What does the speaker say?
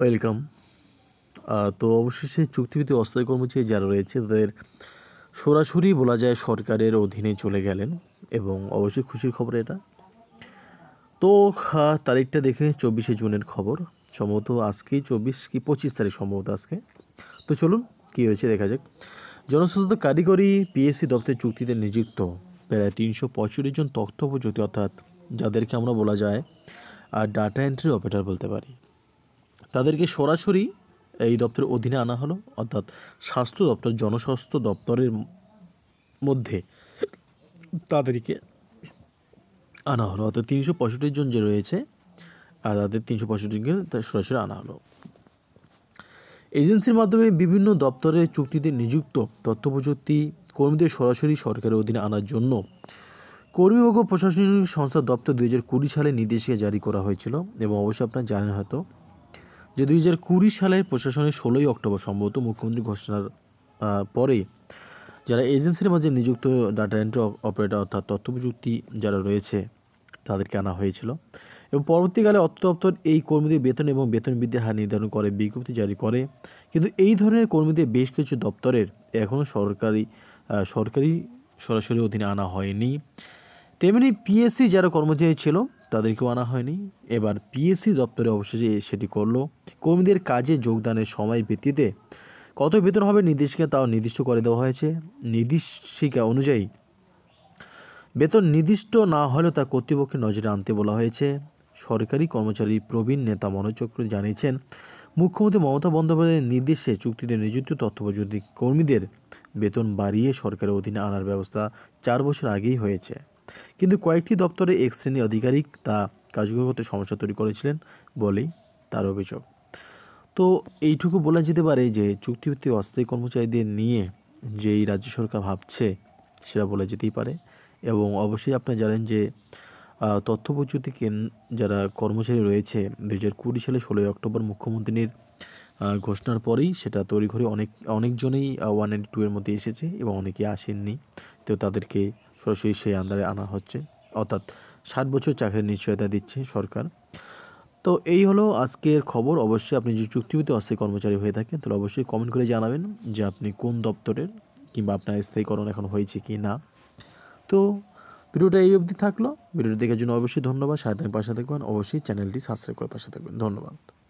welcome তো অবশেষে চুক্তিভিত্তিক অস্থায়ী কর্মচারী যারা রয়েছে তাদের সরাসরি বলা যায় সরকারের অধীনে চলে গেলেন এবং অবশ্যই খুশির খবর এটা তো তারিখটা দেখে চব্বিশে জুনের খবর সম্ভবত আজকেই চব্বিশ কি পঁচিশ তারিখ সম্ভবত আজকে তো চলুন কী হয়েছে দেখা যাক জনস্রোত কারিগরি পিএসসি দপ্তরের চুক্তিতে নিযুক্ত প্রায় তিনশো পঁয়ষট্টি জন তথ্য প্রযুক্তি অর্থাৎ যাদেরকে আমরা বলা যায় আর ডাটা এন্ট্রি অপারেটর বলতে পারি তাদেরকে সরাসরি এই দপ্তরের অধীনে আনা হলো অর্থাৎ স্বাস্থ্য দপ্তর জনস্বাস্থ্য দপ্তরের মধ্যে তাদেরকে আনা হলো অর্থাৎ তিনশো পঁয়ষট্টি জন যে রয়েছে আর তাদের তিনশো পঁয়ষট্টি জন সরাসরি আনা হলো এজেন্সির মাধ্যমে বিভিন্ন দপ্তরে চুক্তিতে নিযুক্ত তথ্য প্রযুক্তি কর্মীদের সরাসরি সরকারের অধীনে আনার জন্য কর্মী কর্মীবর্গ প্রশাসনিক সংস্থা দপ্তর দু হাজার কুড়ি সালে নির্দেশিকা জারি করা হয়েছিল এবং অবশ্যই আপনারা জানেন হয়তো যে দুই হাজার কুড়ি সালের প্রশাসনে ষোলোই অক্টোবর সম্ভবত মুখ্যমন্ত্রী ঘোষণার পরে যারা এজেন্সির মাঝে নিযুক্ত ডাটা এন্ট্রি অপারেটর অর্থাৎ তথ্য প্রযুক্তি যারা রয়েছে তাদেরকে আনা হয়েছিল এবং পরবর্তীকালে অর্থ দপ্তর এই কর্মীদের বেতন এবং বেতন বৃদ্ধির হার নির্ধারণ করে বিজ্ঞপ্তি জারি করে কিন্তু এই ধরনের কর্মীদের বেশ কিছু দপ্তরের এখনও সরকারি সরকারি সরাসরি অধীনে আনা হয়নি তেমনি পিএসসি যারা কর্মচারী ছিল তাদেরকেও আনা হয়নি এবার পিএসসি দপ্তরে অবশেষে সেটি করলো কর্মীদের কাজে যোগদানের সময় ভিত্তিতে কত বেতন হবে নির্দেশিকা তাও নির্দিষ্ট করে দেওয়া হয়েছে নির্দেশিকা অনুযায়ী বেতন নির্দিষ্ট না হলেও তা কর্তৃপক্ষের নজরে আনতে বলা হয়েছে সরকারি কর্মচারী প্রবীণ নেতা মনোজ চক্রবর্তী জানিয়েছেন মুখ্যমন্ত্রী মমতা বন্দ্যোপাধ্যায়ের নির্দেশে চুক্তিতে নিযুক্ত তথ্যপ্রযুক্তি কর্মীদের বেতন বাড়িয়ে সরকারের অধীনে আনার ব্যবস্থা চার বছর আগেই হয়েছে কিন্তু কয়েকটি দপ্তরে এক শ্রেণী আধিকারিক তা কার্যকর করতে সমস্যা তৈরি করেছিলেন বলেই তার অভিযোগ তো এইটুকু বলা যেতে পারে যে চুক্তিভিত্তিক অস্থায়ী কর্মচারীদের নিয়ে যেই রাজ্য সরকার ভাবছে সেটা বলা যেতেই পারে এবং অবশ্যই আপনারা জানেন যে তথ্য প্রযুক্তি যারা কর্মচারী রয়েছে দু হাজার কুড়ি সালে ষোলোই অক্টোবর মুখ্যমন্ত্রীর ঘোষণার পরেই সেটা তৈরি করে অনেক অনেকজনেই ওয়ান এর টু এর মধ্যে এসেছে এবং অনেকে আসেননি তো তাদেরকে সরাসরি সেই আন্দারে আনা হচ্ছে অর্থাৎ ষাট বছর চাকরির নিশ্চয়তা দিচ্ছে সরকার তো এই হলো আজকের খবর অবশ্যই আপনি যদি চুক্তিভূত অস্থায়ী কর্মচারী হয়ে থাকেন তাহলে অবশ্যই কমেন্ট করে জানাবেন যে আপনি কোন দপ্তরের কিংবা আপনার স্থায়ীকরণ এখন হয়েছে কি না তো ভিডিওটা এই অবধি থাকলো ভিডিওটি দেখার জন্য অবশ্যই ধন্যবাদ সাথে পাশে থাকবেন অবশ্যই চ্যানেলটি সাবস্ক্রাইব করে পাশে থাকবেন ধন্যবাদ